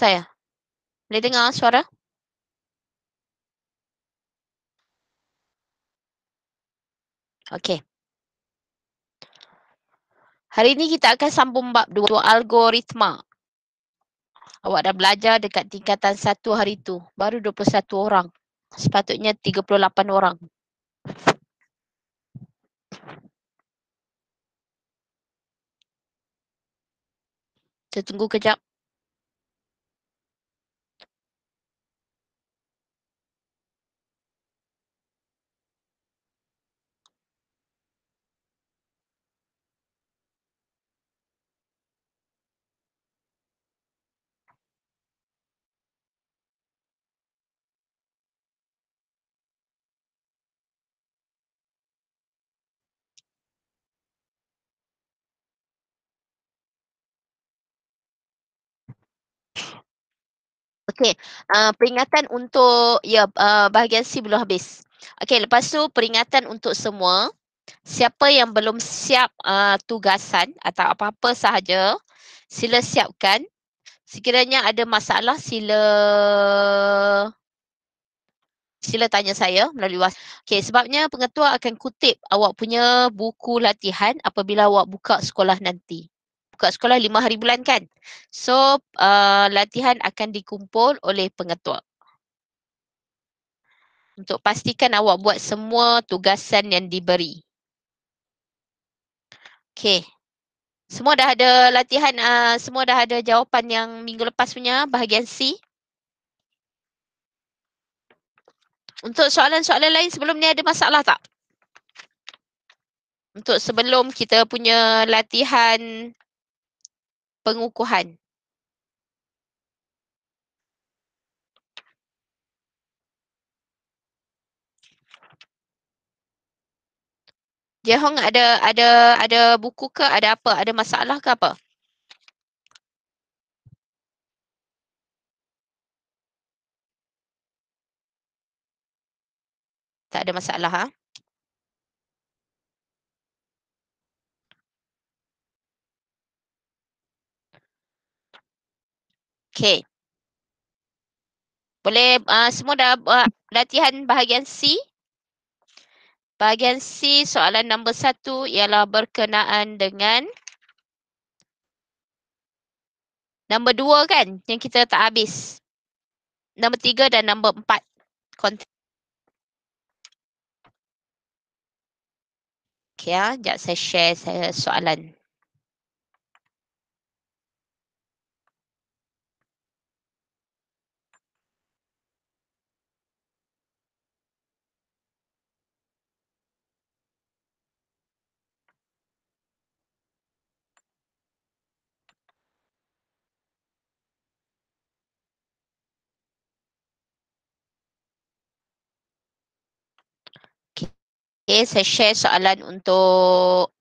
saya? Boleh dengar suara? Okey. Hari ini kita akan sambung bab dua, dua algoritma. Awak dah belajar dekat tingkatan satu hari tu. Baru 21 orang. Sepatutnya 38 orang. Saya tunggu kejap. Okay, uh, peringatan untuk ya uh, bahagian C belum habis. Okay, lepas tu peringatan untuk semua. Siapa yang belum siap uh, tugasan atau apa-apa sahaja, sila siapkan. Sekiranya ada masalah, sila sila tanya saya melalui WhatsApp. Okay, sebabnya pengetua akan kutip awak punya buku latihan apabila awak buka sekolah nanti buka sekolah lima hari bulan kan. So uh, latihan akan dikumpul oleh pengetua. Untuk pastikan awak buat semua tugasan yang diberi. Okay. Semua dah ada latihan, uh, semua dah ada jawapan yang minggu lepas punya bahagian C. Untuk soalan-soalan lain sebelum ni ada masalah tak? Untuk sebelum kita punya latihan pengukuhan. Jehong ada ada ada buku ke ada apa ada masalah ke apa? Tak ada masalah ha? Okey. Boleh uh, semua dah uh, latihan bahagian C. Bahagian C soalan nombor satu ialah berkenaan dengan nombor dua kan yang kita tak habis. Nombor tiga dan nombor empat. Okay, ya. Ah, saya share soalan. Okay, saya share soalan untuk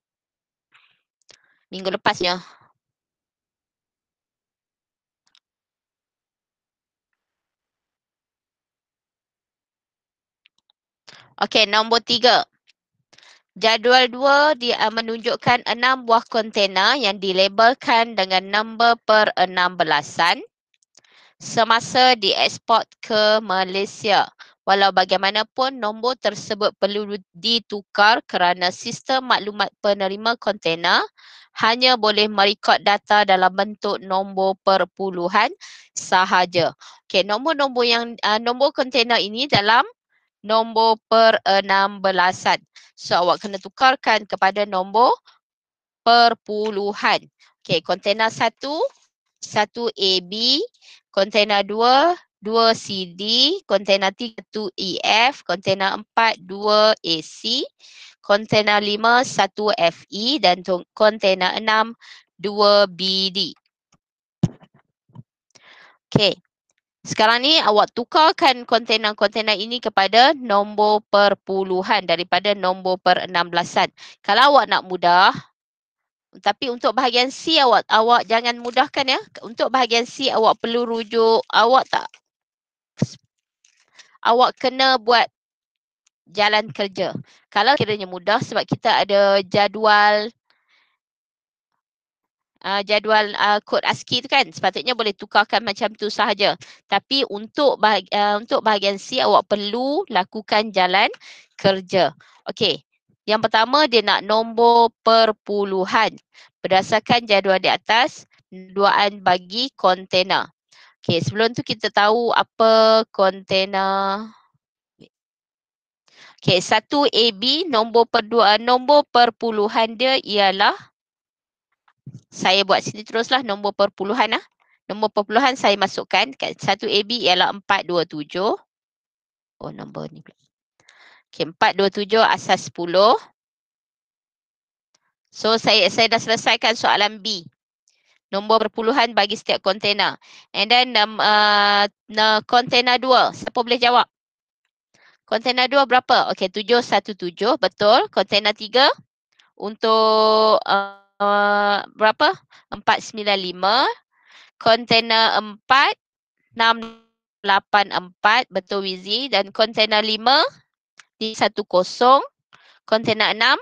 minggu lepasnya. Okay, nombor tiga. Jadual dua dia eh, menunjukkan enam buah kontena yang dilabelkan dengan nombor per enam belasan semasa diekspor ke Malaysia. Walau bagaimanapun, nombor tersebut perlu ditukar kerana sistem maklumat penerima kontena hanya boleh merekod data dalam bentuk nombor perpuluhan sahaja. Okey, nombor-nombor yang uh, nombor kontena ini dalam nombor per enam belasan, So awak kena tukarkan kepada nombor perpuluhan. Okey, kontena satu, satu AB, kontena dua, Dua cd kontena tiga 2EF, kontena empat dua ac kontena lima satu fe dan kontena enam dua bd Okay. Sekarang ni awak tukarkan kontena-kontena ini kepada nombor perpuluhan daripada nombor belasan. Kalau awak nak mudah, tapi untuk bahagian C awak awak jangan mudahkan ya. Untuk bahagian C awak perlu rujuk, awak tak awak kena buat jalan kerja. Kalau kiranya mudah sebab kita ada jadual uh, jadual uh, kod ASCII tu kan sepatutnya boleh tukarkan macam tu sahaja. Tapi untuk bahagian, uh, untuk bahagian C awak perlu lakukan jalan kerja. Okey. Yang pertama dia nak nombor perpuluhan. Berdasarkan jadual di atas, duaan bagi kontena. Okay, sebelum tu kita tahu apa kontena. Okay, satu AB, nombor, perdua, eh, nombor perpuluhan dia ialah saya buat sini teruslah nombor perpuluhan lah. Nombor perpuluhan saya masukkan kat satu AB ialah 427. Oh, nombor ni pula. Okay, 427 asas 10. So, saya saya dah selesaikan soalan B nombor berpuluhan bagi setiap kontena. And then um, uh, uh, kontena dua, siapa boleh jawab? Kontena dua berapa? Okey, tujuh, satu tujuh, betul. Kontena tiga untuk uh, berapa? Empat sembilan lima. Kontena empat, enam lapan empat, betul Wizi. Dan kontena lima, di satu kosong. Kontena enam,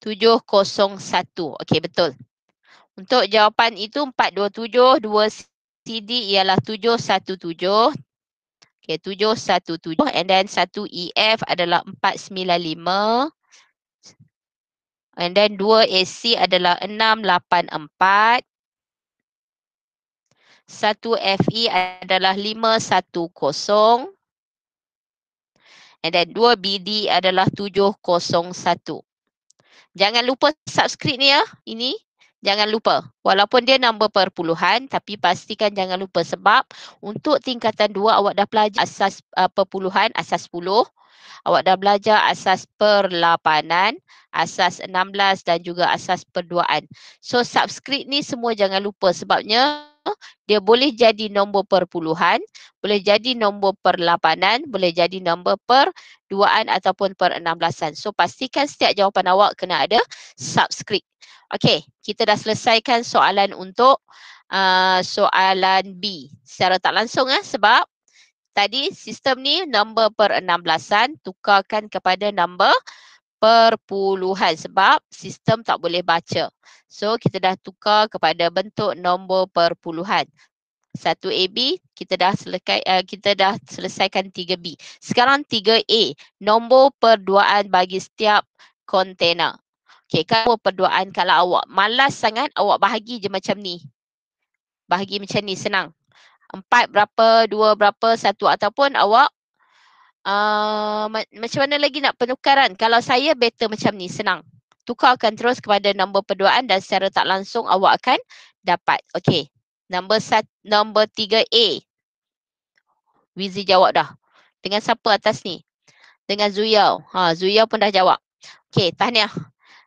tujuh kosong satu. Okey, betul. Untuk jawapan itu 427, 2 CD ialah 717. Okey, 717 and then 1 EF adalah 495. And then 2 AC adalah 684. 1 FE adalah 510. And then 2 BD adalah 701. Jangan lupa subscribe ni ya. Ini Jangan lupa. Walaupun dia nombor perpuluhan tapi pastikan jangan lupa sebab untuk tingkatan dua awak dah belajar asas uh, perpuluhan, asas 10. Awak dah belajar asas perlapanan, asas enam belas dan juga asas perduaan. So subscribe ni semua jangan lupa sebabnya dia boleh jadi nombor perpuluhan, boleh jadi nombor perlapanan, boleh jadi nombor perduaan ataupun perenamblasan. So pastikan setiap jawapan awak kena ada subscribe. Okey, kita dah selesaikan soalan untuk uh, soalan B secara tak langsung eh, sebab tadi sistem ni nombor per enam belasan tukarkan kepada nombor per puluhan sebab sistem tak boleh baca. So kita dah tukar kepada bentuk nombor per puluhan satu A B kita dah selesai uh, kita dah selesaikan tiga b Sekarang tiga a nombor perduaan bagi setiap kontena. Okay, kamu perdoaan kalau awak malas sangat, awak bahagi je macam ni. Bahagi macam ni, senang. Empat berapa, dua berapa, satu ataupun awak uh, ma- macam mana lagi nak penukaran? Kalau saya better macam ni, senang. Tukarkan terus kepada nombor perdoaan dan secara tak langsung awak akan dapat. Okay, nombor, sat- nombor 3A. Wizi jawab dah. Dengan siapa atas ni? Dengan Zuyao. Ha, Zuyao pun dah jawab. Okay, tahniah.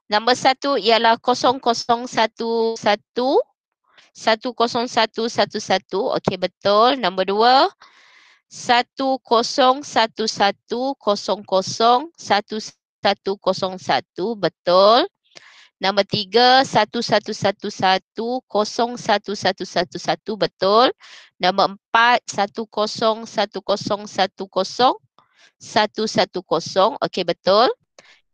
Nombor satu ialah 0011 10111. Okey betul. Nombor dua 10100001101 betul. Nombor tiga 11110111 betul. Nombor empat 10101010110 okey betul.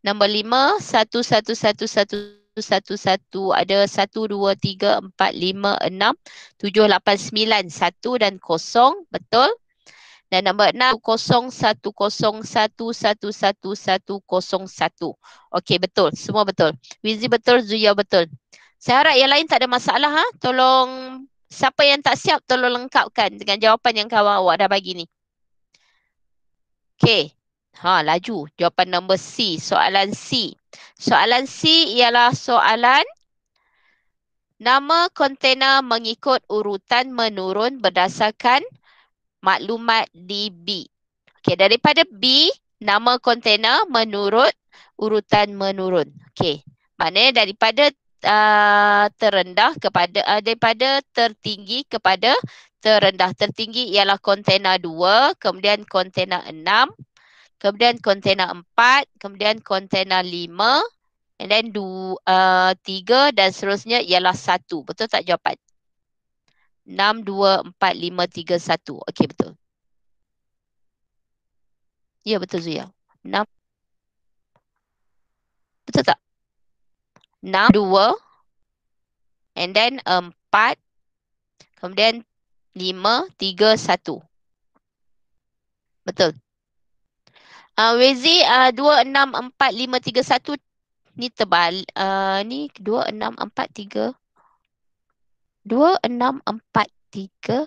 Nombor lima, satu, satu, satu, satu, satu, satu. Ada satu, dua, tiga, empat, lima, enam, tujuh, lapan, sembilan. Satu dan kosong, betul? Dan nombor enam, kosong, satu, kosong, satu, satu, satu, satu, kosong, satu. Okey, betul. Semua betul. Wizi betul, Zuya betul. Saya harap yang lain tak ada masalah. Ha? Tolong siapa yang tak siap, tolong lengkapkan dengan jawapan yang kawan awak dah bagi ni. Okey, Ha laju. Jawapan nombor C. Soalan C. Soalan C ialah soalan nama kontena mengikut urutan menurun berdasarkan maklumat di B. Okey, daripada B, nama kontena menurut urutan menurun. Okey, maknanya daripada uh, terendah kepada, uh, daripada tertinggi kepada terendah. Tertinggi ialah kontena 2, kemudian kontena 6, kemudian kontena empat, kemudian kontena lima, and then 2, uh, 3 dan seterusnya ialah satu. Betul tak jawapan? Enam dua empat lima tiga satu. Okey, betul. Ya, betul Zuya. Enam Betul tak? Enam dua and then empat kemudian lima tiga satu. Betul. Uh, Wezi uh, 264531 ni tebal. Uh, ni 2643. 2643531.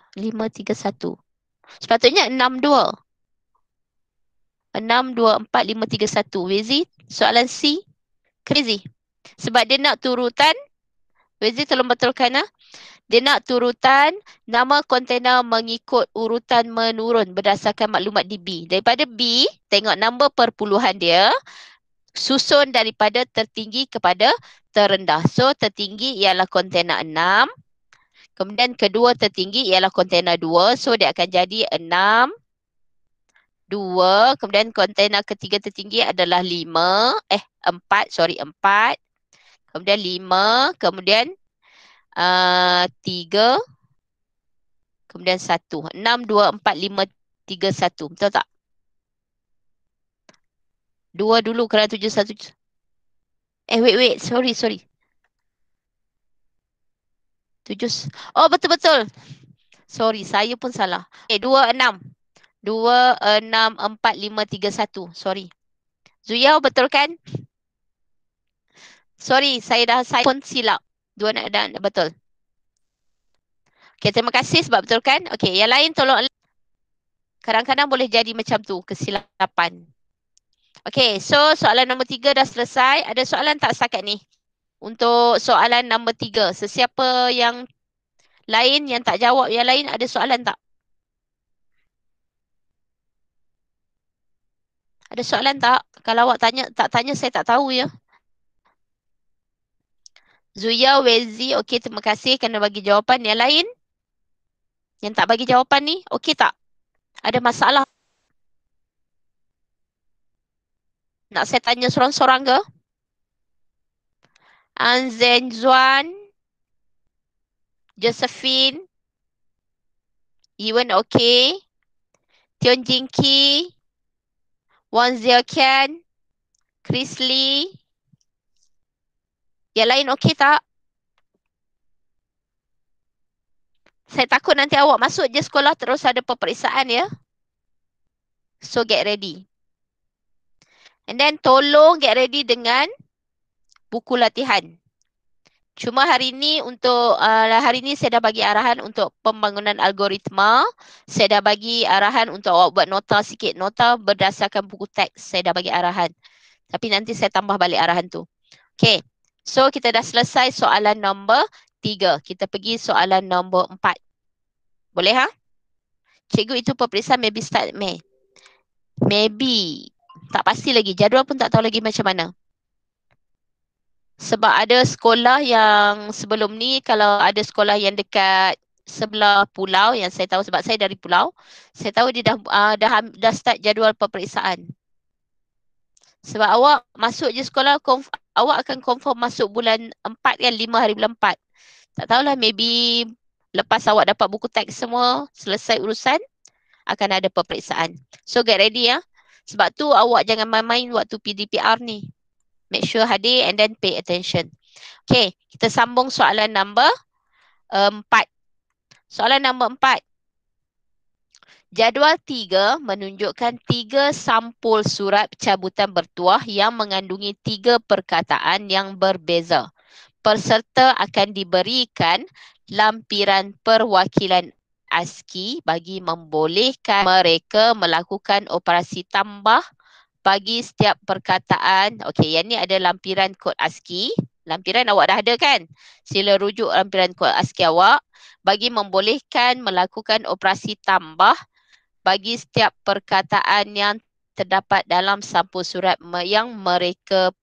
Sepatutnya tiga satu Wezi soalan C. Crazy. Sebab dia nak turutan. Wezi tolong betulkan lah. Dia nak turutan nama kontena mengikut urutan menurun berdasarkan maklumat di B. Daripada B, tengok nombor perpuluhan dia susun daripada tertinggi kepada terendah. So tertinggi ialah kontena 6. Kemudian kedua tertinggi ialah kontena 2. So dia akan jadi 6 2. Kemudian kontena ketiga tertinggi adalah 5 eh 4 sorry 4. Kemudian 5, kemudian Ah, tiga, kemudian satu. Enam, dua, empat, lima, tiga, satu. Betul tak? Dua dulu kerana tujuh, satu. Eh, wait, wait. Sorry, sorry. Tujuh. Oh, betul-betul. Sorry, saya pun salah. Eh, dua, enam. Dua, enam, empat, lima, tiga, satu. Sorry. Zuyao, betul kan? Sorry, saya dah saya pun silap. Dua nak dan betul. okay terima kasih sebab betulkan. okay yang lain tolong. Kadang-kadang boleh jadi macam tu, kesilapan. okay so soalan nombor tiga dah selesai. Ada soalan tak setakat ni? Untuk soalan nombor tiga, sesiapa yang lain yang tak jawab yang lain ada soalan tak? Ada soalan tak? Kalau awak tanya tak tanya saya tak tahu ya. Zuya, Wezi, okey terima kasih kerana bagi jawapan. Yang lain? Yang tak bagi jawapan ni, okey tak? Ada masalah? Nak saya tanya sorang-sorang ke? Anzen, Zuan, Josephine, Yuan okey. Tion Jinki, Wan Ziyakian, Chris Lee, yang lain okey tak? Saya takut nanti awak masuk je sekolah terus ada peperiksaan ya. So get ready. And then tolong get ready dengan buku latihan. Cuma hari ini untuk uh, hari ini saya dah bagi arahan untuk pembangunan algoritma. Saya dah bagi arahan untuk awak buat nota sikit. Nota berdasarkan buku teks saya dah bagi arahan. Tapi nanti saya tambah balik arahan tu. Okay. So kita dah selesai soalan nombor tiga. Kita pergi soalan nombor empat. Boleh ha? Cikgu itu peperiksaan maybe start May. Maybe. Tak pasti lagi. Jadual pun tak tahu lagi macam mana. Sebab ada sekolah yang sebelum ni kalau ada sekolah yang dekat sebelah pulau yang saya tahu sebab saya dari pulau. Saya tahu dia dah uh, dah, dah start jadual peperiksaan. Sebab awak masuk je sekolah, awak akan confirm masuk bulan empat kan, lima hari bulan empat. Tak tahulah, maybe lepas awak dapat buku teks semua, selesai urusan, akan ada peperiksaan. So get ready ya. Sebab tu awak jangan main-main waktu PDPR ni. Make sure hadir and then pay attention. Okay, kita sambung soalan number eh, empat. Soalan number empat. Jadual tiga menunjukkan tiga sampul surat cabutan bertuah yang mengandungi tiga perkataan yang berbeza. Peserta akan diberikan lampiran perwakilan ASCII bagi membolehkan mereka melakukan operasi tambah bagi setiap perkataan. Okey, yang ni ada lampiran kod ASCII. Lampiran awak dah ada kan? Sila rujuk lampiran kod ASCII awak bagi membolehkan melakukan operasi tambah bagi setiap perkataan yang terdapat dalam sampul surat yang mereka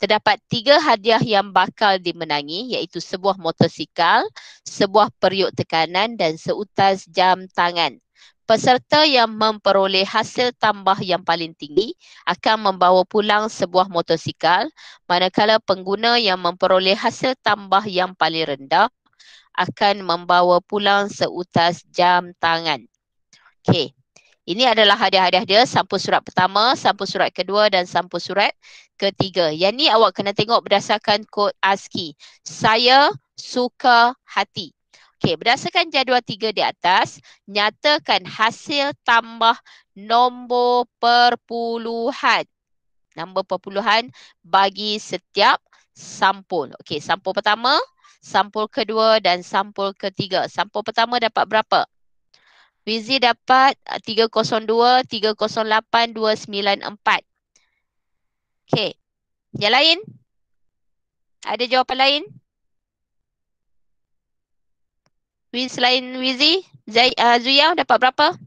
terdapat tiga hadiah yang bakal dimenangi iaitu sebuah motosikal, sebuah periuk tekanan dan seutas jam tangan. Peserta yang memperoleh hasil tambah yang paling tinggi akan membawa pulang sebuah motosikal manakala pengguna yang memperoleh hasil tambah yang paling rendah akan membawa pulang seutas jam tangan. Okey, ini adalah hadiah-hadiah dia, sampul surat pertama, sampul surat kedua dan sampul surat ketiga. Yang ni awak kena tengok berdasarkan kod ASCII. Saya suka hati. Okey, berdasarkan jadual tiga di atas, nyatakan hasil tambah nombor perpuluhan. Nombor perpuluhan bagi setiap sampul. Okey, sampul pertama, sampul kedua dan sampul ketiga. Sampul pertama dapat berapa? Wizi dapat 302-308-294. Uh, Okey. Yang lain? Ada jawapan lain? Wiz selain Wizi? Zai, uh, Zuya dapat berapa?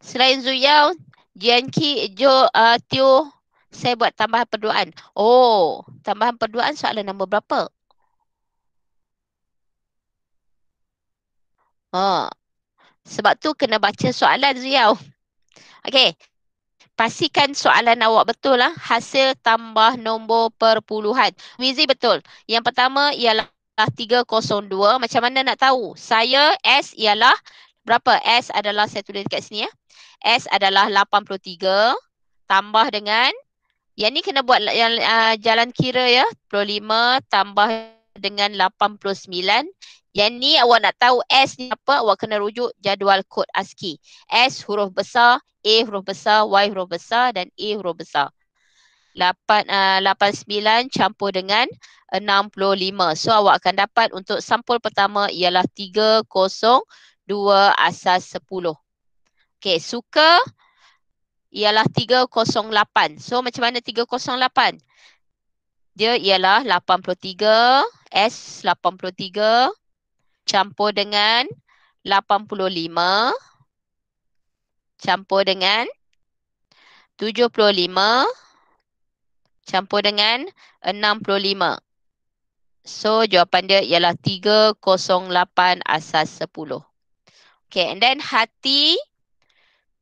Selain Zuyao, Jianqi, Jo, uh, Tio, saya buat tambahan perduaan. Oh, tambahan perduaan soalan nombor berapa? Oh. Sebab tu kena baca soalan Ziau. Okey. Pastikan soalan awak betul lah. Hasil tambah nombor perpuluhan. Wizi betul. Yang pertama ialah 302. Macam mana nak tahu? Saya S ialah berapa? S adalah saya tulis dekat sini ya. S adalah 83 tambah dengan yang ni kena buat yang uh, jalan kira ya. 25 tambah dengan 89. Yang ni awak nak tahu S ni apa, awak kena rujuk jadual kod ASCII. S huruf besar, A huruf besar, Y huruf besar dan A huruf besar. 8, uh, 89 campur dengan 65. So awak akan dapat untuk sampul pertama ialah 302 asas 10. Okay, suka ialah 308. So macam mana 308? Dia ialah 83 S 83 campur dengan 85 campur dengan 75 campur dengan 65. So jawapan dia ialah 308 asas 10. Okay, and then hati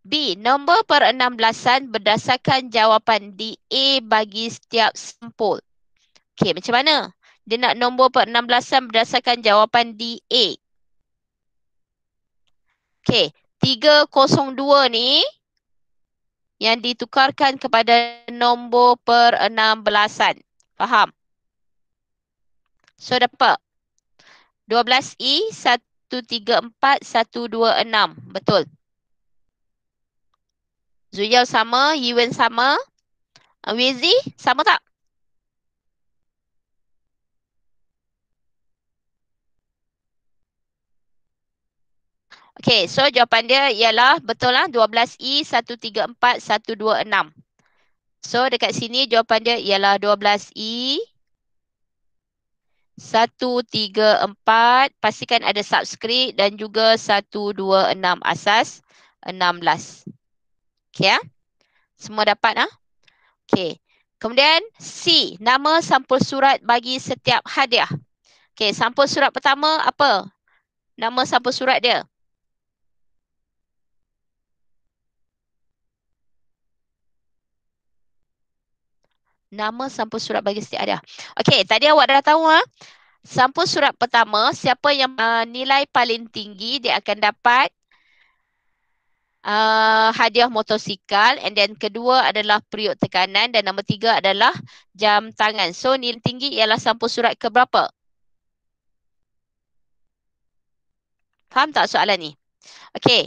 B. Nombor perenamblasan berdasarkan jawapan di A bagi setiap sampul. Okey, macam mana? Dia nak nombor perenamblasan berdasarkan jawapan di A. Okey, 302 ni yang ditukarkan kepada nombor perenamblasan. Faham? So, dapat. 12E, 134, 126. Betul. Zuyal sama, Yiwen sama. Uh, Wezi, sama tak? Okay, so jawapan dia ialah betul lah 12E134126. So dekat sini jawapan dia ialah 12E134. Pastikan ada subscribe dan juga 126 asas 16. Okay ya. Ah. Semua dapat ah. Okay. Kemudian C. Nama sampul surat bagi setiap hadiah. Okay. Sampul surat pertama apa? Nama sampul surat dia. Nama sampul surat bagi setiap hadiah. Okay. Tadi awak dah tahu ah. Sampul surat pertama, siapa yang uh, nilai paling tinggi dia akan dapat uh, hadiah motosikal and then kedua adalah periuk tekanan dan nombor tiga adalah jam tangan. So nilai tinggi ialah sampul surat ke berapa? Faham tak soalan ni? Okay.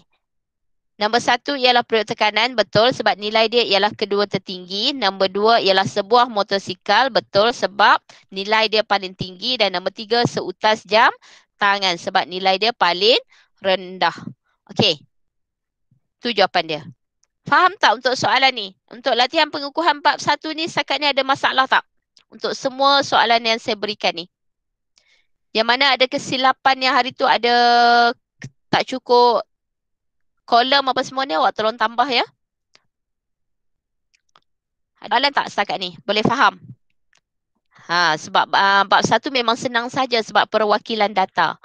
Nombor satu ialah periuk tekanan, betul sebab nilai dia ialah kedua tertinggi. Nombor dua ialah sebuah motosikal, betul sebab nilai dia paling tinggi. Dan nombor tiga, seutas jam tangan sebab nilai dia paling rendah. Okey, Tu jawapan dia. Faham tak untuk soalan ni? Untuk latihan pengukuhan bab satu ni setakat ni ada masalah tak? Untuk semua soalan yang saya berikan ni. Yang mana ada kesilapan yang hari tu ada tak cukup kolom apa semua ni awak tolong tambah ya. Ada soalan tak setakat ni? Boleh faham? Ha, sebab uh, bab satu memang senang saja sebab perwakilan data.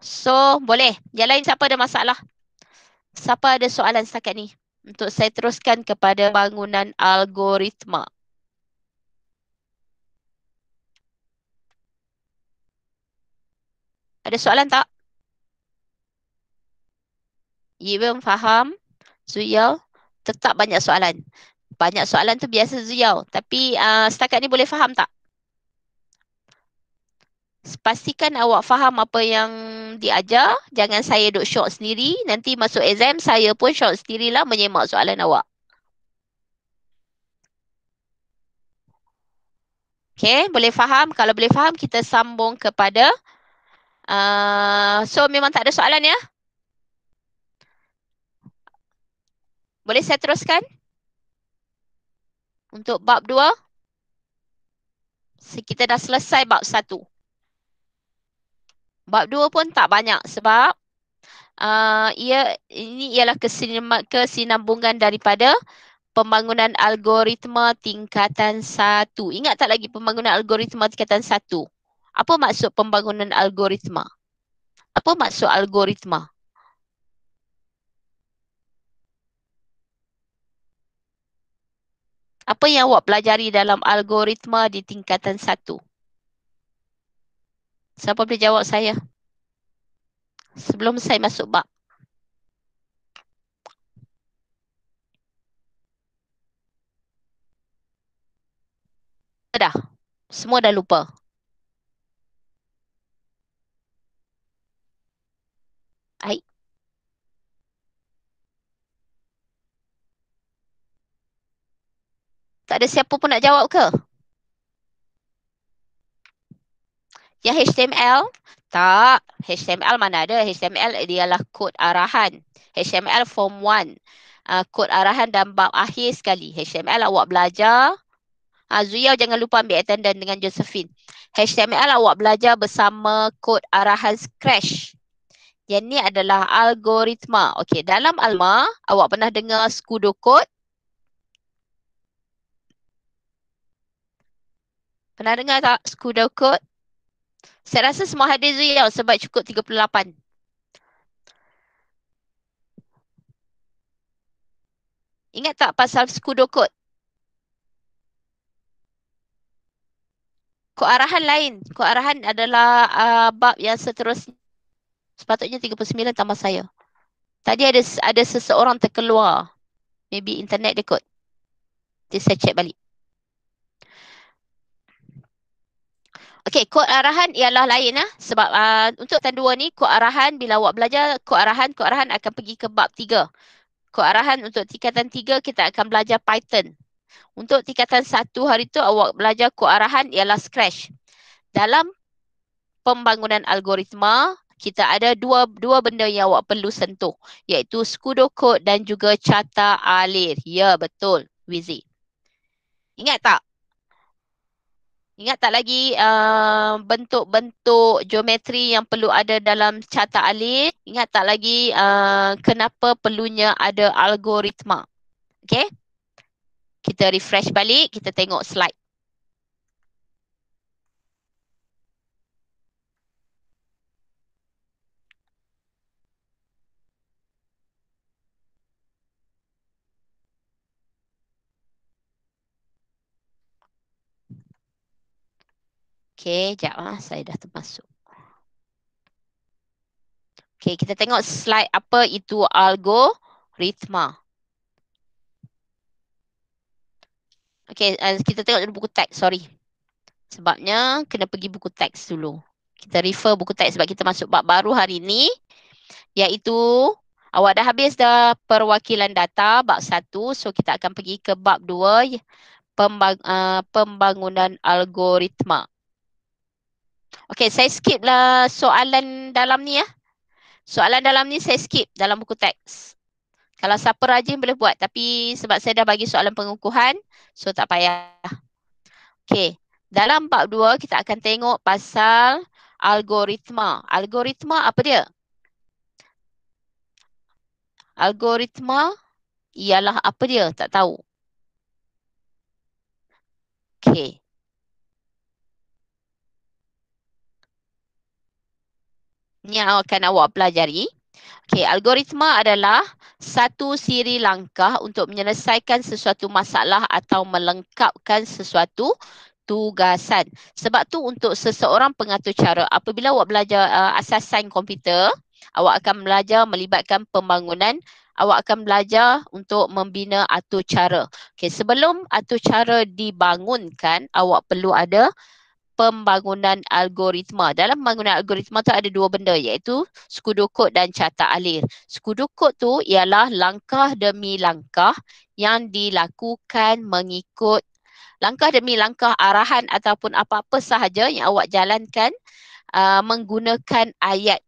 So boleh. Yang lain siapa ada masalah? Siapa ada soalan setakat ni? Untuk saya teruskan kepada bangunan algoritma. Ada soalan tak? Ibu faham. Zuyal, tetap banyak soalan. Banyak soalan tu biasa Zuyal. Tapi uh, setakat ni boleh faham tak? pastikan awak faham apa yang diajar. Jangan saya duk syok sendiri. Nanti masuk exam, saya pun syok sendirilah menyemak soalan awak. Okay, boleh faham? Kalau boleh faham, kita sambung kepada. Uh, so, memang tak ada soalan ya? Boleh saya teruskan? Untuk bab dua. Kita dah selesai bab satu. Bab dua pun tak banyak sebab uh, ia, ini ialah kesinambungan daripada pembangunan algoritma tingkatan satu. Ingat tak lagi pembangunan algoritma tingkatan satu? Apa maksud pembangunan algoritma? Apa maksud algoritma? Apa yang awak pelajari dalam algoritma di tingkatan satu? Siapa boleh jawab saya? Sebelum saya masuk bab. Dah. Semua dah lupa. Aik. Tak ada siapa pun nak jawab ke? Yang HTML? Tak. HTML mana ada? HTML ialah kod arahan. HTML form 1. Uh, ah, kod arahan dan bab akhir sekali. HTML awak belajar. Uh, ah, Zuyau jangan lupa ambil attendant dengan Josephine. HTML awak belajar bersama kod arahan Scratch. Yang ni adalah algoritma. Okey, dalam ALMA, awak pernah dengar skudo kod Pernah dengar tak skudo kod saya rasa semua hadir Zuyau sebab cukup 38. Ingat tak pasal skudo kod? Kod arahan lain. Kod arahan adalah uh, bab yang seterusnya. Sepatutnya 39 tambah saya. Tadi ada ada seseorang terkeluar. Maybe internet dia kot. Jadi saya check balik. Okey, kod arahan ialah lain lah. Sebab uh, untuk tahun dua ni, kod arahan bila awak belajar, kod arahan, kod arahan akan pergi ke bab tiga. Kod arahan untuk tingkatan tiga, kita akan belajar Python. Untuk tingkatan satu hari tu, awak belajar kod arahan ialah Scratch. Dalam pembangunan algoritma, kita ada dua dua benda yang awak perlu sentuh. Iaitu skudo kod dan juga carta alir. Ya, betul. Wizi. Ingat tak? Ingat tak lagi uh, bentuk-bentuk geometri yang perlu ada dalam carta alir? Ingat tak lagi uh, kenapa perlunya ada algoritma? Okay. Kita refresh balik, kita tengok slide. Okey, jap ah saya dah termasuk. Okey, kita tengok slide apa itu algoritma. Okey, eh, kita tengok dulu buku teks, sorry. Sebabnya kena pergi buku teks dulu. Kita refer buku teks sebab kita masuk bab baru hari ini iaitu awak dah habis dah perwakilan data bab satu, so kita akan pergi ke bab dua pembang- uh, eh, pembangunan algoritma. Okay, saya skip lah soalan dalam ni ya. Soalan dalam ni saya skip dalam buku teks. Kalau siapa rajin boleh buat. Tapi sebab saya dah bagi soalan pengukuhan, so tak payah. Okay, dalam bab dua kita akan tengok pasal algoritma. Algoritma apa dia? Algoritma ialah apa dia? Tak tahu. Okay. ni yang akan awak pelajari. Okey, algoritma adalah satu siri langkah untuk menyelesaikan sesuatu masalah atau melengkapkan sesuatu tugasan. Sebab tu untuk seseorang pengatur cara, apabila awak belajar uh, asas sains komputer, awak akan belajar melibatkan pembangunan, awak akan belajar untuk membina atur cara. Okey, sebelum atur cara dibangunkan, awak perlu ada pembangunan algoritma. Dalam pembangunan algoritma tu ada dua benda iaitu skudu kod dan carta alir. Skudu kod tu ialah langkah demi langkah yang dilakukan mengikut langkah demi langkah arahan ataupun apa-apa sahaja yang awak jalankan uh, menggunakan ayat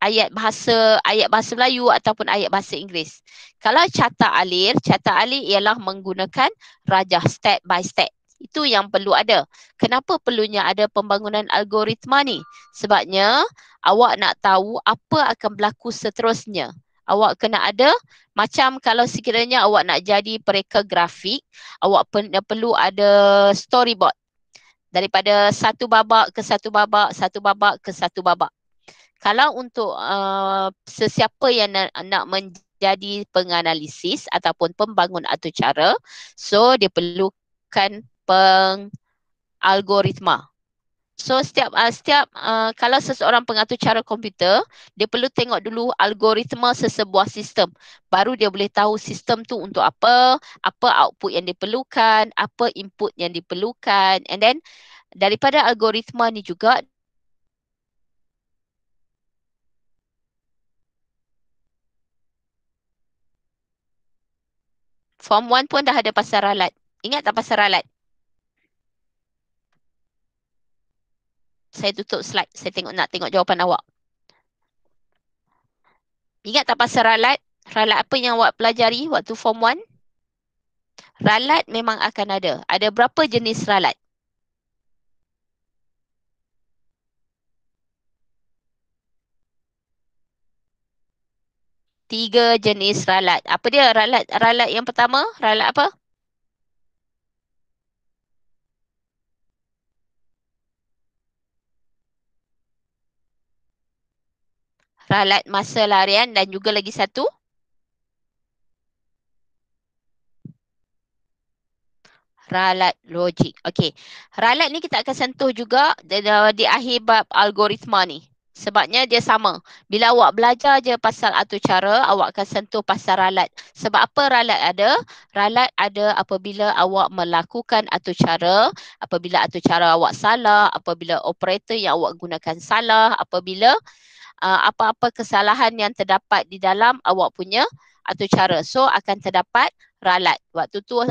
ayat bahasa ayat bahasa Melayu ataupun ayat bahasa Inggeris. Kalau carta alir, carta alir ialah menggunakan rajah step by step. Itu yang perlu ada. Kenapa perlunya ada pembangunan algoritma ni? Sebabnya awak nak tahu apa akan berlaku seterusnya. Awak kena ada macam kalau sekiranya awak nak jadi pereka grafik, awak eh, perlu ada storyboard. Daripada satu babak ke satu babak, satu babak ke satu babak. Kalau untuk uh, sesiapa yang nak, nak menjadi penganalisis ataupun pembangun atau cara, so dia perlukan pengalgoritma. So setiap uh, setiap uh, kalau seseorang pengatur cara komputer, dia perlu tengok dulu algoritma sesebuah sistem. Baru dia boleh tahu sistem tu untuk apa, apa output yang diperlukan, apa input yang diperlukan. And then daripada algoritma ni juga Form 1 pun dah ada pasal ralat. Ingat tak pasal ralat? saya tutup slide. Saya tengok nak tengok jawapan awak. Ingat tak pasal ralat? Ralat apa yang awak pelajari waktu form 1? Ralat memang akan ada. Ada berapa jenis ralat? Tiga jenis ralat. Apa dia ralat? Ralat yang pertama, ralat apa? ralat masa larian dan juga lagi satu ralat logik. Okey. Ralat ni kita akan sentuh juga di akhir bab algoritma ni. Sebabnya dia sama. Bila awak belajar je pasal atur cara, awak akan sentuh pasal ralat. Sebab apa ralat ada? Ralat ada apabila awak melakukan atur cara, apabila atur cara awak salah, apabila operator yang awak gunakan salah, apabila Uh, apa-apa kesalahan yang terdapat di dalam awak punya atau cara. So akan terdapat ralat. Waktu tu uh,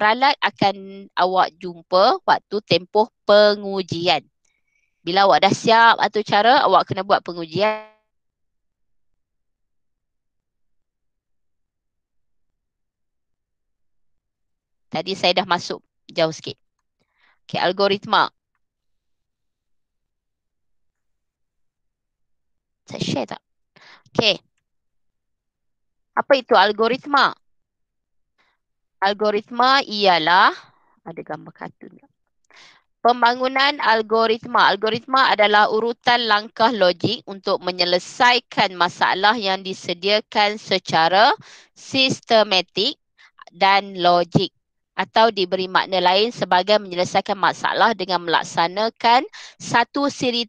ralat akan awak jumpa waktu tempoh pengujian. Bila awak dah siap atau cara, awak kena buat pengujian. Tadi saya dah masuk jauh sikit. Okay, algoritma. saya share tak? Okay. Apa itu algoritma? Algoritma ialah, ada gambar kartun tak? Pembangunan algoritma. Algoritma adalah urutan langkah logik untuk menyelesaikan masalah yang disediakan secara sistematik dan logik atau diberi makna lain sebagai menyelesaikan masalah dengan melaksanakan satu siri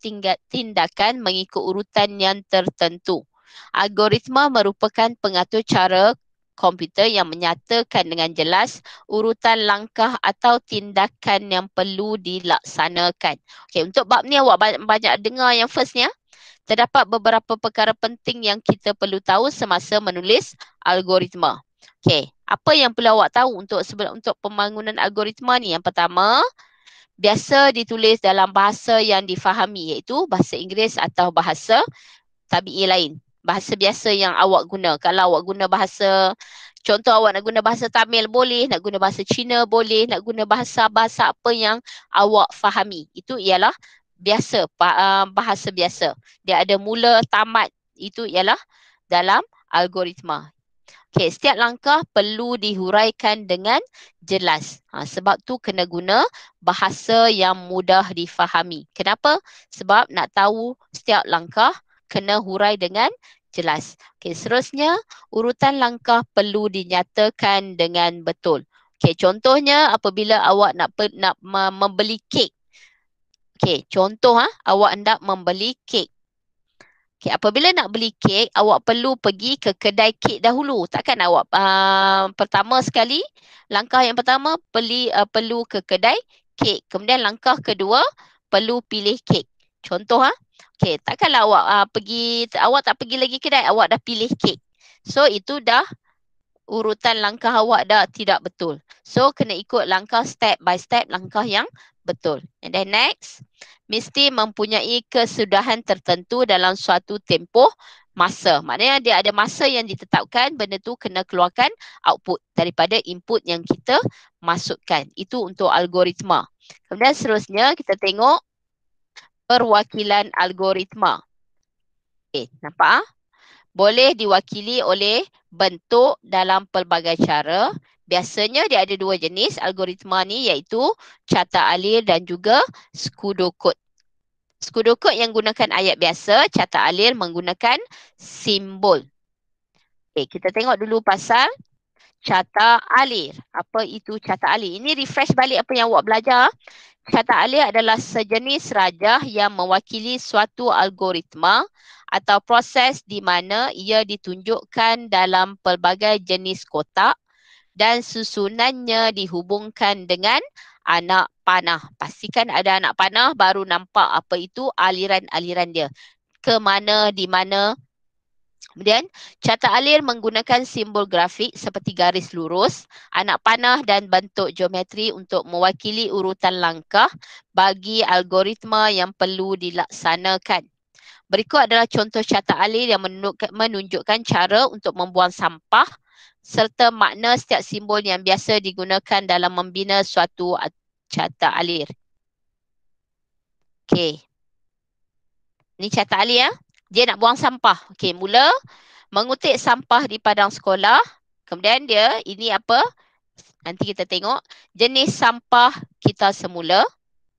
tindakan mengikut urutan yang tertentu. Algoritma merupakan pengatur cara komputer yang menyatakan dengan jelas urutan langkah atau tindakan yang perlu dilaksanakan. Okey, untuk bab ni awak banyak, banyak dengar yang first ni. Ya. Terdapat beberapa perkara penting yang kita perlu tahu semasa menulis algoritma. Okey, apa yang perlu awak tahu untuk untuk pembangunan algoritma ni? Yang pertama, biasa ditulis dalam bahasa yang difahami iaitu bahasa Inggeris atau bahasa tabi'i lain. Bahasa biasa yang awak guna. Kalau awak guna bahasa Contoh awak nak guna bahasa Tamil boleh, nak guna bahasa Cina boleh, nak guna bahasa-bahasa apa yang awak fahami. Itu ialah biasa, ah, bahasa biasa. Dia ada mula, tamat. Itu ialah dalam algoritma. Okay, setiap langkah perlu dihuraikan dengan jelas. Ha, sebab tu kena guna bahasa yang mudah difahami. Kenapa? Sebab nak tahu setiap langkah kena hurai dengan jelas. Okay, seterusnya, urutan langkah perlu dinyatakan dengan betul. Okay, contohnya apabila awak nak nak membeli kek. Okay, contoh ha, awak hendak membeli kek. Okay, apabila nak beli kek, awak perlu pergi ke kedai kek dahulu. Takkan awak uh, pertama sekali, langkah yang pertama beli uh, perlu ke kedai kek. Kemudian langkah kedua, perlu pilih kek. Contoh, ha? Ah, okay, takkanlah awak uh, pergi, awak tak pergi lagi kedai, awak dah pilih kek. So, itu dah urutan langkah awak dah tidak betul. So, kena ikut langkah step by step, langkah yang Betul. And then next, mesti mempunyai kesudahan tertentu dalam suatu tempoh masa. Maknanya dia ada masa yang ditetapkan, benda tu kena keluarkan output daripada input yang kita masukkan. Itu untuk algoritma. Kemudian seterusnya kita tengok perwakilan algoritma. Okey, eh, nampak? Ah? Boleh diwakili oleh bentuk dalam pelbagai cara. Biasanya dia ada dua jenis algoritma ni iaitu carta alir dan juga skudo kod. Skudo kod yang gunakan ayat biasa, carta alir menggunakan simbol. Okay, kita tengok dulu pasal carta alir. Apa itu carta alir? Ini refresh balik apa yang awak belajar. Carta alir adalah sejenis rajah yang mewakili suatu algoritma atau proses di mana ia ditunjukkan dalam pelbagai jenis kotak dan susunannya dihubungkan dengan anak panah. Pastikan ada anak panah baru nampak apa itu aliran-aliran dia. Ke mana, di mana. Kemudian, carta alir menggunakan simbol grafik seperti garis lurus, anak panah dan bentuk geometri untuk mewakili urutan langkah bagi algoritma yang perlu dilaksanakan. Berikut adalah contoh carta alir yang menunjukkan cara untuk membuang sampah serta makna setiap simbol yang biasa digunakan dalam membina suatu carta alir. Okey. Ni carta alir ya. Dia nak buang sampah. Okey, mula mengutip sampah di padang sekolah. Kemudian dia ini apa? Nanti kita tengok jenis sampah kita semula.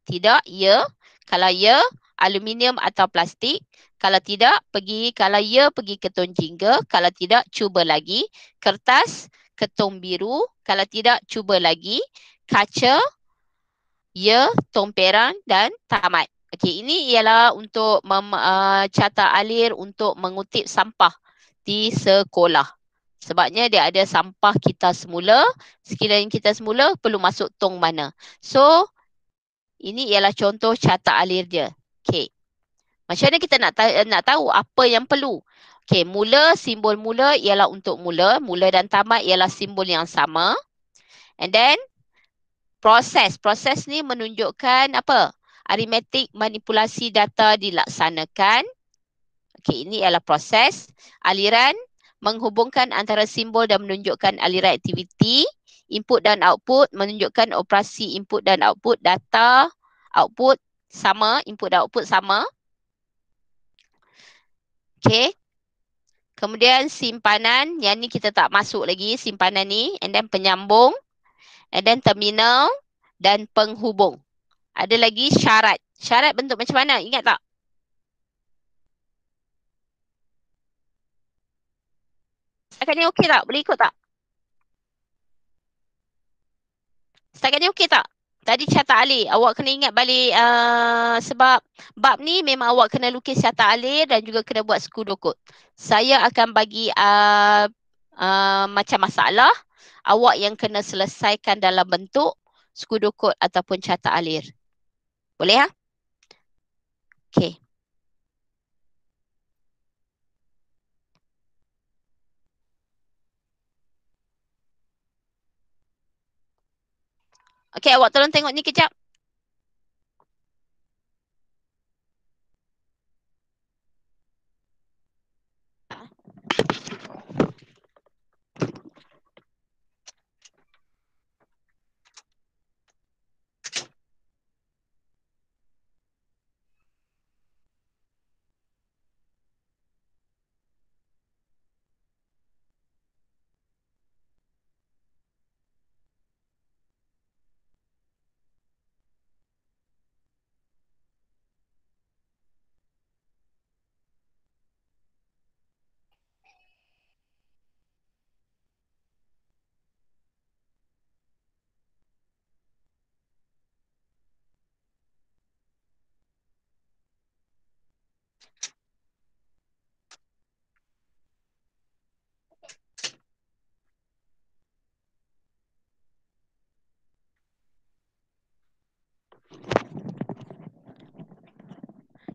Tidak, ya. Kalau ya, aluminium atau plastik. Kalau tidak, pergi. Kalau ya, pergi ketum jingga. Kalau tidak, cuba lagi. Kertas, ketum biru. Kalau tidak, cuba lagi. Kaca, ya, tong tomperan dan tamat. Okey, ini ialah untuk mem, uh, catat alir untuk mengutip sampah di sekolah. Sebabnya dia ada sampah kita semula. Sekiranya kita semula, perlu masuk tong mana. So, ini ialah contoh catat alir dia. Macam mana kita nak, ta- nak tahu apa yang perlu? Okay, mula, simbol mula ialah untuk mula. Mula dan tamat ialah simbol yang sama. And then, proses. Proses ni menunjukkan apa? Aritmetik manipulasi data dilaksanakan. Okay, ini ialah proses. Aliran menghubungkan antara simbol dan menunjukkan aliran aktiviti. Input dan output menunjukkan operasi input dan output. Data output sama, input dan output sama. Okay. Kemudian simpanan, yang ni kita tak masuk lagi simpanan ni. And then penyambung. And then terminal dan penghubung. Ada lagi syarat. Syarat bentuk macam mana? Ingat tak? Setakat ni okey tak? Boleh ikut tak? Setakat ni okey tak? Tadi Syata Ali, awak kena ingat balik uh, sebab bab ni memang awak kena lukis Syata Ali dan juga kena buat skudokot. Saya akan bagi uh, uh, macam masalah awak yang kena selesaikan dalam bentuk skudokot ataupun catat alir. Boleh ya? Ha? Okay. Okay, awak tolong tengok ni kejap.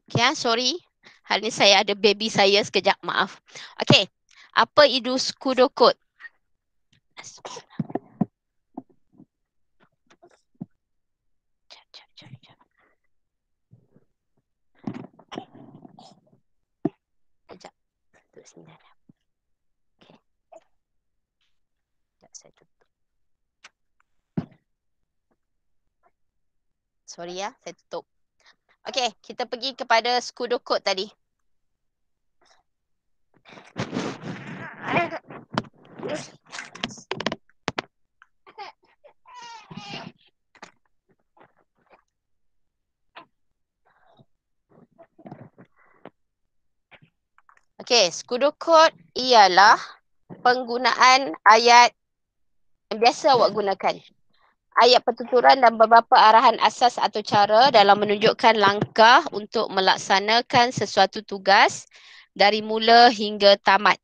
Okay, ah, sorry. Hari ni saya ada baby saya sekejap. Maaf. Okay. Apa itu skudo kod? Sorry ya, saya tutup. Ah, Okay, kita pergi kepada skudo code tadi. Okay, skudo code ialah penggunaan ayat yang biasa awak gunakan ayat pertuturan dan beberapa arahan asas atau cara dalam menunjukkan langkah untuk melaksanakan sesuatu tugas dari mula hingga tamat.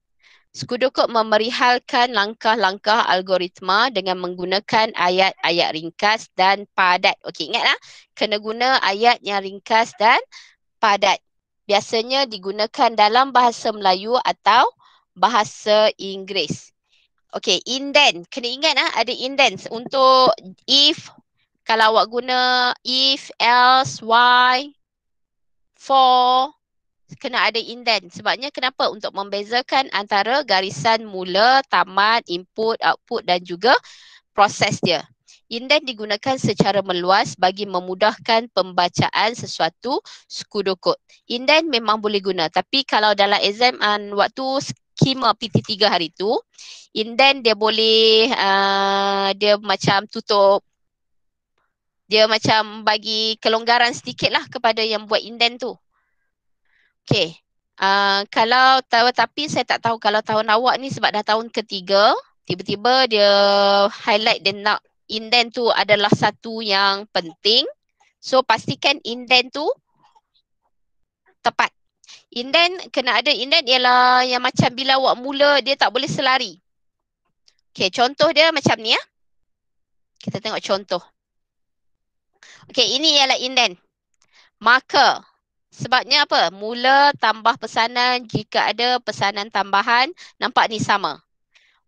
Skudukup memerihalkan langkah-langkah algoritma dengan menggunakan ayat-ayat ringkas dan padat. Okey, ingatlah. Kena guna ayat yang ringkas dan padat. Biasanya digunakan dalam bahasa Melayu atau bahasa Inggeris. Okay, indent. Kena ingat ah ada indent untuk if kalau awak guna if, else, why, for kena ada indent. Sebabnya kenapa? Untuk membezakan antara garisan mula, tamat, input, output dan juga proses dia. Indent digunakan secara meluas bagi memudahkan pembacaan sesuatu skudokot. Indent memang boleh guna tapi kalau dalam exam waktu kima uh, PT3 hari tu and then dia boleh uh, dia macam tutup dia macam bagi kelonggaran sedikit lah kepada yang buat inden tu. Okay. Uh, kalau tahu tapi saya tak tahu kalau tahun awak ni sebab dah tahun ketiga tiba-tiba dia highlight dia nak inden tu adalah satu yang penting. So pastikan inden tu tepat. Indent kena ada indent ialah yang macam bila awak mula dia tak boleh selari. Okey, contoh dia macam ni ya. Kita tengok contoh. Okey, ini ialah indent. Maka sebabnya apa? Mula tambah pesanan jika ada pesanan tambahan. Nampak ni sama.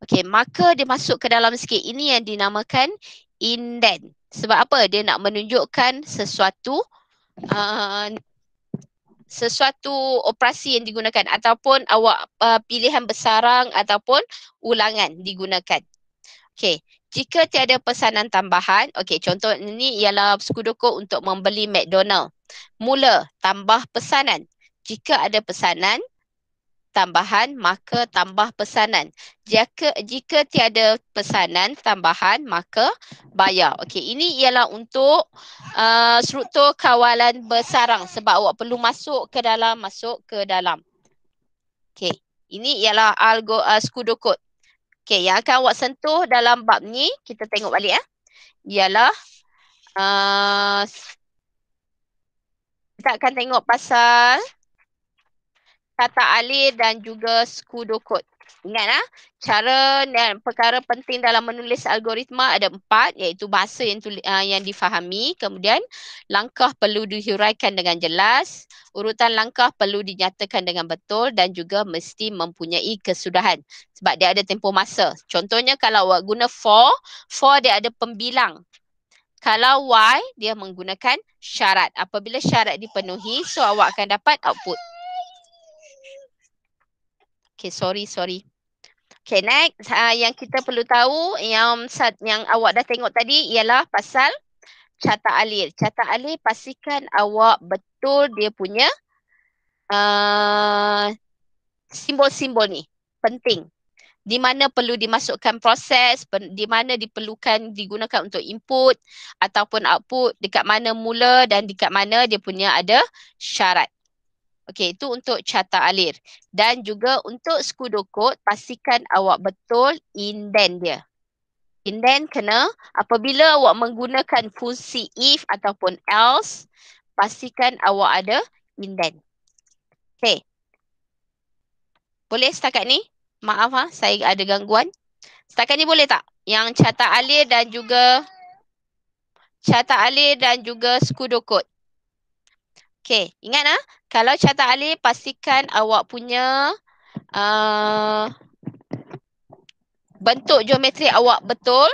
Okey, maka dia masuk ke dalam sikit. Ini yang dinamakan indent. Sebab apa? Dia nak menunjukkan sesuatu uh, sesuatu operasi yang digunakan ataupun awak uh, pilihan bersarang ataupun ulangan digunakan. Okey, jika tiada pesanan tambahan, okey contoh ini ialah skudoko untuk membeli McDonald. Mula tambah pesanan. Jika ada pesanan, tambahan maka tambah pesanan. Jika jika tiada pesanan tambahan maka bayar. Okey, ini ialah untuk uh, struktur kawalan bersarang sebab awak perlu masuk ke dalam masuk ke dalam. Okey, ini ialah algo uh, skudo code. Okey, yang akan awak sentuh dalam bab ni, kita tengok balik eh. Ialah uh, kita akan tengok pasal kata alir dan juga skudo kod. Ingat ah, cara dan perkara penting dalam menulis algoritma ada empat iaitu bahasa yang tuli, uh, yang difahami, kemudian langkah perlu dihuraikan dengan jelas, urutan langkah perlu dinyatakan dengan betul dan juga mesti mempunyai kesudahan sebab dia ada tempoh masa. Contohnya kalau awak guna for, for dia ada pembilang. Kalau why dia menggunakan syarat. Apabila syarat dipenuhi, so awak akan dapat output. Okay, sorry, sorry. Okay, next. Uh, yang kita perlu tahu yang yang awak dah tengok tadi ialah pasal catat alir. Catat alir pastikan awak betul dia punya ah, simbol-simbol uh, ni. Penting. Di mana perlu dimasukkan proses, di mana diperlukan digunakan untuk input ataupun output, dekat mana mula dan dekat mana dia punya ada syarat. Okey, itu untuk carta alir. Dan juga untuk skudo kod, pastikan awak betul indent dia. Indent kena apabila awak menggunakan fungsi if ataupun else, pastikan awak ada indent. Okey. Boleh setakat ni? Maaf ha, saya ada gangguan. Setakat ni boleh tak? Yang carta alir dan juga carta alir dan juga skudo kod. Okay, ingat ah. Kalau catat alif, pastikan awak punya uh, bentuk geometri awak betul.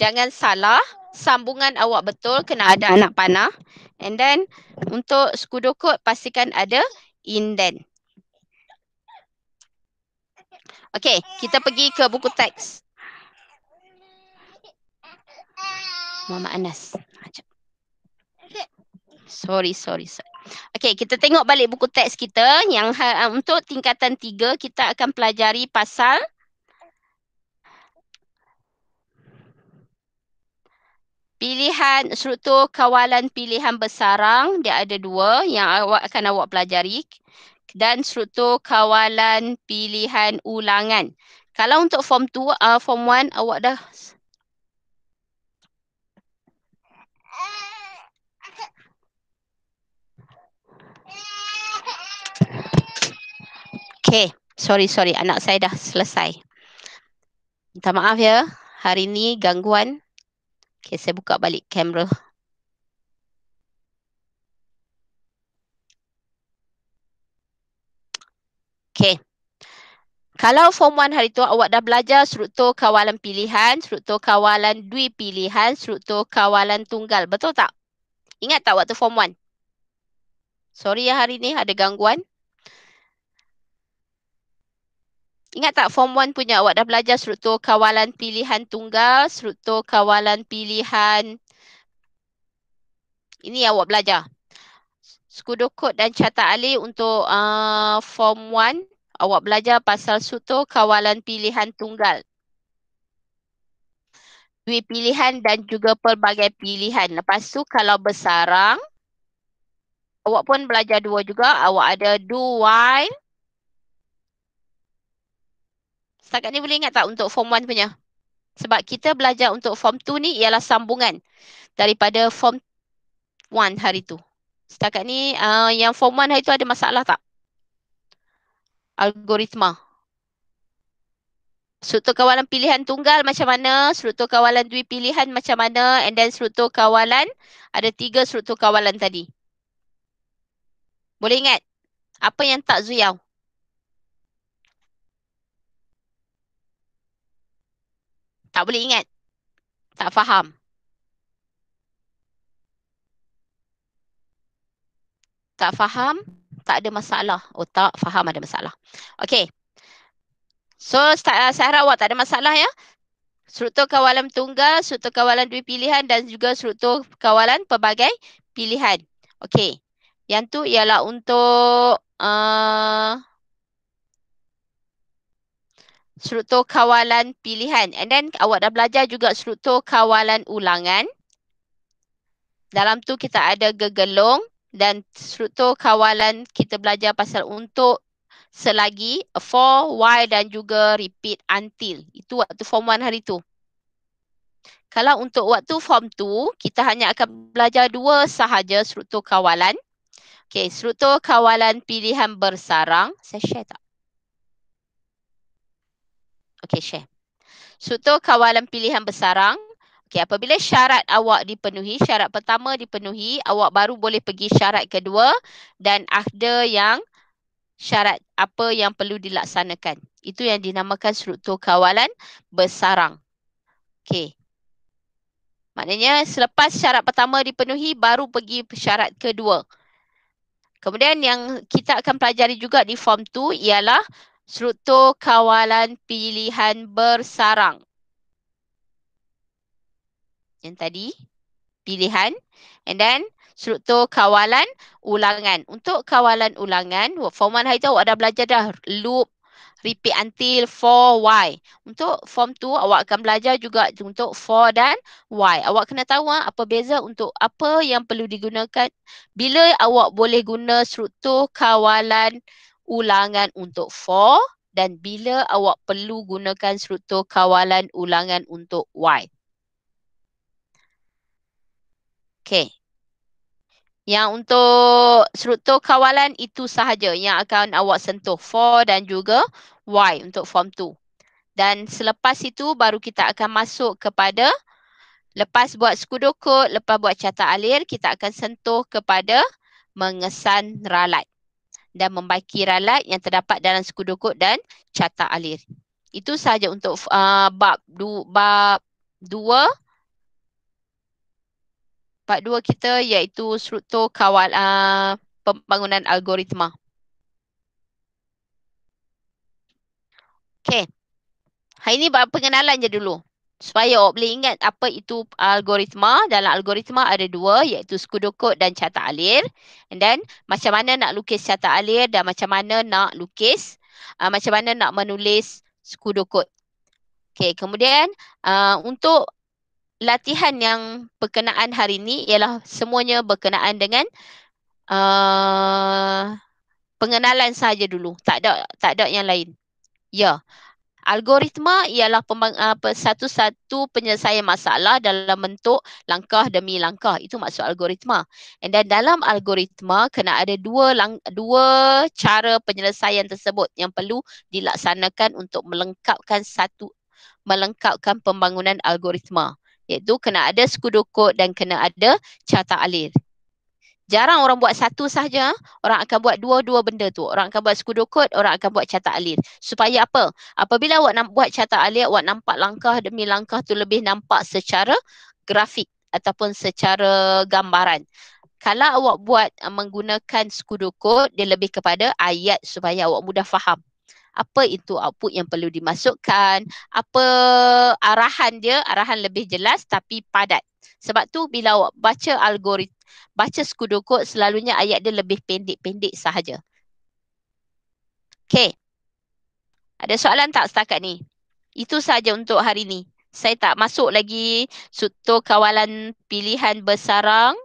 Jangan salah. Sambungan awak betul. Kena ada anak panah. And then, untuk skudo kod, pastikan ada indent. Okay, kita pergi ke buku teks. Mama Anas. Sorry, sorry, sorry. Okey, kita tengok balik buku teks kita yang uh, untuk tingkatan tiga kita akan pelajari pasal pilihan struktur kawalan pilihan bersarang. Dia ada dua yang awak akan awak pelajari dan struktur kawalan pilihan ulangan. Kalau untuk form 2, uh, form 1 awak dah Okay, sorry, sorry. Anak saya dah selesai. Minta maaf ya. Hari ni gangguan. Okay, saya buka balik kamera. Okay. Kalau form 1 hari tu awak dah belajar struktur kawalan pilihan, struktur kawalan dui pilihan, struktur kawalan tunggal. Betul tak? Ingat tak waktu form 1? Sorry ya hari ni ada gangguan. Ingat tak form 1 punya awak dah belajar struktur kawalan pilihan tunggal, struktur kawalan pilihan ini awak belajar. Skudo kod dan catat alih untuk uh, form 1 awak belajar pasal struktur kawalan pilihan tunggal. Dua pilihan dan juga pelbagai pilihan. Lepas tu kalau bersarang awak pun belajar dua juga. Awak ada do wine Setakat ni boleh ingat tak untuk form 1 punya? Sebab kita belajar untuk form 2 ni ialah sambungan daripada form 1 hari tu. Setakat ni uh, yang form 1 hari tu ada masalah tak? Algoritma. Struktur kawalan pilihan tunggal macam mana? Struktur kawalan dui pilihan macam mana? And then struktur kawalan, ada tiga struktur kawalan tadi. Boleh ingat? Apa yang tak Zuyau? Tak boleh ingat. Tak faham. Tak faham, tak ada masalah. Oh tak, faham ada masalah. Okay. So saya eh, harap awak tak ada masalah ya. Struktur kawalan tunggal, struktur kawalan dua pilihan dan juga struktur kawalan pelbagai pilihan. Okey. Yang tu ialah untuk uh, struktur kawalan pilihan and then awak dah belajar juga struktur kawalan ulangan. Dalam tu kita ada gegelung dan struktur kawalan kita belajar pasal untuk selagi for, why dan juga repeat until. Itu waktu form 1 hari tu. Kalau untuk waktu form 2, kita hanya akan belajar dua sahaja struktur kawalan. Okay, struktur kawalan pilihan bersarang. Saya share tak? Okey, share. Struktur kawalan pilihan bersarang. Okey, apabila syarat awak dipenuhi, syarat pertama dipenuhi, awak baru boleh pergi syarat kedua dan ada yang syarat apa yang perlu dilaksanakan. Itu yang dinamakan struktur kawalan bersarang. Okey. Maknanya selepas syarat pertama dipenuhi, baru pergi syarat kedua. Kemudian yang kita akan pelajari juga di form 2 ialah struktur kawalan pilihan bersarang. Yang tadi, pilihan. And then, struktur kawalan ulangan. Untuk kawalan ulangan, form 1 hari tu awak dah belajar dah loop, repeat until for y Untuk form 2, awak akan belajar juga untuk for dan Y. Awak kena tahu ah, apa beza untuk apa yang perlu digunakan. Bila awak boleh guna struktur kawalan ulangan untuk for dan bila awak perlu gunakan struktur kawalan ulangan untuk while. Okay. Yang untuk struktur kawalan itu sahaja yang akan awak sentuh for dan juga why untuk form 2. Dan selepas itu baru kita akan masuk kepada lepas buat skudokot, lepas buat catat alir, kita akan sentuh kepada mengesan ralat dan membaiki ralat yang terdapat dalam sekudukut dan catak alir. Itu sahaja untuk uh, bab du, bab dua Bab 2 kita iaitu struktur kawal uh, pembangunan algoritma. Okey. Hari ini bab pengenalan je dulu supaya awak boleh ingat apa itu algoritma. Dalam algoritma ada dua iaitu skudokot dan catat alir. And then macam mana nak lukis catat alir dan macam mana nak lukis, uh, macam mana nak menulis skudokot. Okay, kemudian uh, untuk latihan yang berkenaan hari ini ialah semuanya berkenaan dengan uh, pengenalan saja dulu. Tak ada, tak ada yang lain. Ya, yeah. Algoritma ialah satu-satu penyelesaian masalah dalam bentuk langkah demi langkah. Itu maksud algoritma. Dan dalam algoritma kena ada dua lang- dua cara penyelesaian tersebut yang perlu dilaksanakan untuk melengkapkan satu melengkapkan pembangunan algoritma. Iaitu kena ada skudukot dan kena ada carta alir. Jarang orang buat satu sahaja, orang akan buat dua-dua benda tu. Orang akan buat skudu kod, orang akan buat catat alir. Supaya apa? Apabila awak nak buat catat alir, awak nampak langkah demi langkah tu lebih nampak secara grafik ataupun secara gambaran. Kalau awak buat eh, menggunakan skudu kod, dia lebih kepada ayat supaya awak mudah faham apa itu output yang perlu dimasukkan, apa arahan dia, arahan lebih jelas tapi padat. Sebab tu bila awak baca algoritma baca skudukot selalunya ayat dia lebih pendek-pendek sahaja. Okay. Ada soalan tak setakat ni? Itu sahaja untuk hari ni. Saya tak masuk lagi suktor kawalan pilihan bersarang.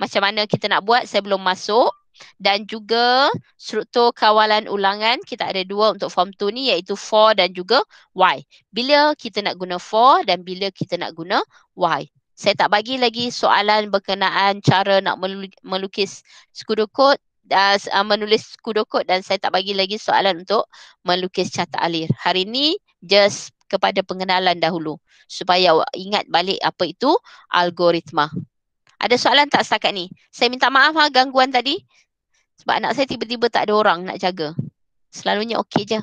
Macam mana kita nak buat, saya belum masuk. Dan juga struktur kawalan ulangan kita ada dua untuk form 2 ni iaitu for dan juga why. Bila kita nak guna for dan bila kita nak guna why saya tak bagi lagi soalan berkenaan cara nak melukis skudo uh, skudokot uh, menulis skudo kod dan saya tak bagi lagi soalan untuk melukis cat alir. Hari ini just kepada pengenalan dahulu supaya awak ingat balik apa itu algoritma. Ada soalan tak setakat ni? Saya minta maaf ha, gangguan tadi sebab anak saya tiba-tiba tak ada orang nak jaga. Selalunya okey je.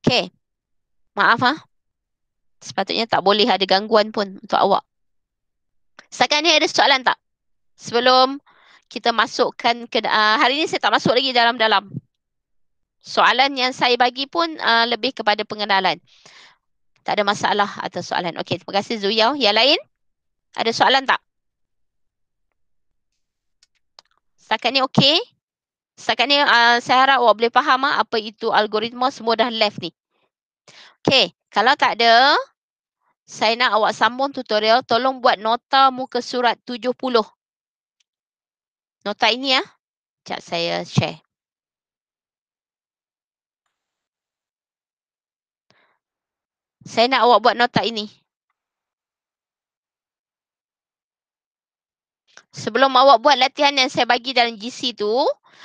Okay. Maaf ha. Sepatutnya tak boleh ada gangguan pun untuk awak. Setakat ni ada soalan tak? Sebelum kita masukkan ke uh, hari ni saya tak masuk lagi dalam-dalam. Soalan yang saya bagi pun uh, lebih kepada pengenalan. Tak ada masalah atau soalan. Okey, terima kasih Zuyau. Yang lain? Ada soalan tak? Setakat ni okey? Setakat ni uh, saya harap awak boleh faham apa itu algoritma semua dah left ni. Okey, kalau tak ada, saya nak awak sambung tutorial. Tolong buat nota muka surat 70. Nota ini ya. Sekejap saya share. Saya nak awak buat nota ini. Sebelum awak buat latihan yang saya bagi dalam GC tu,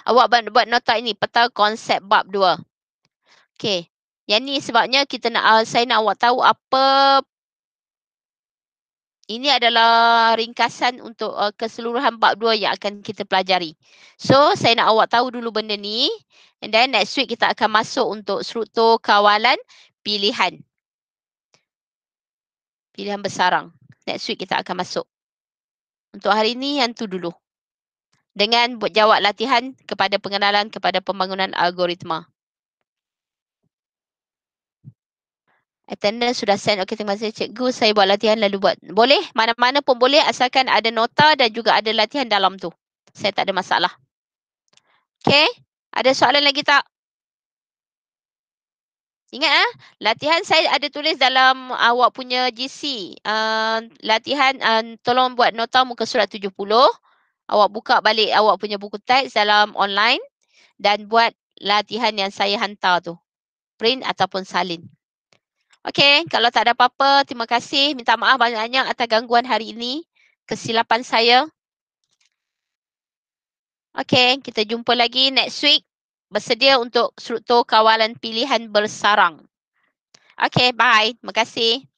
awak buat nota ini, peta konsep bab 2. Okey. Yang ni sebabnya kita nak ah, saya nak awak tahu apa ini adalah ringkasan untuk uh, keseluruhan bab 2 yang akan kita pelajari. So, saya nak awak tahu dulu benda ni. And then next week kita akan masuk untuk struktur kawalan pilihan. Pilihan bersarang. Next week kita akan masuk. Untuk hari ini yang tu dulu. Dengan buat jawab latihan kepada pengenalan kepada pembangunan algoritma. attendance sudah send okey terima kasih cikgu saya buat latihan lalu buat boleh mana-mana pun boleh asalkan ada nota dan juga ada latihan dalam tu saya tak ada masalah okey ada soalan lagi tak Ingat ah, latihan saya ada tulis dalam ah, awak punya GC. Uh, ah, latihan uh, tolong buat nota muka surat 70. Awak buka balik awak punya buku teks dalam online dan buat latihan yang saya hantar tu. Print ataupun salin. Okay, kalau tak ada apa-apa, terima kasih. Minta maaf banyak-banyak atas gangguan hari ini. Kesilapan saya. Okay, kita jumpa lagi next week. Bersedia untuk struktur kawalan pilihan bersarang. Okay, bye. Terima kasih.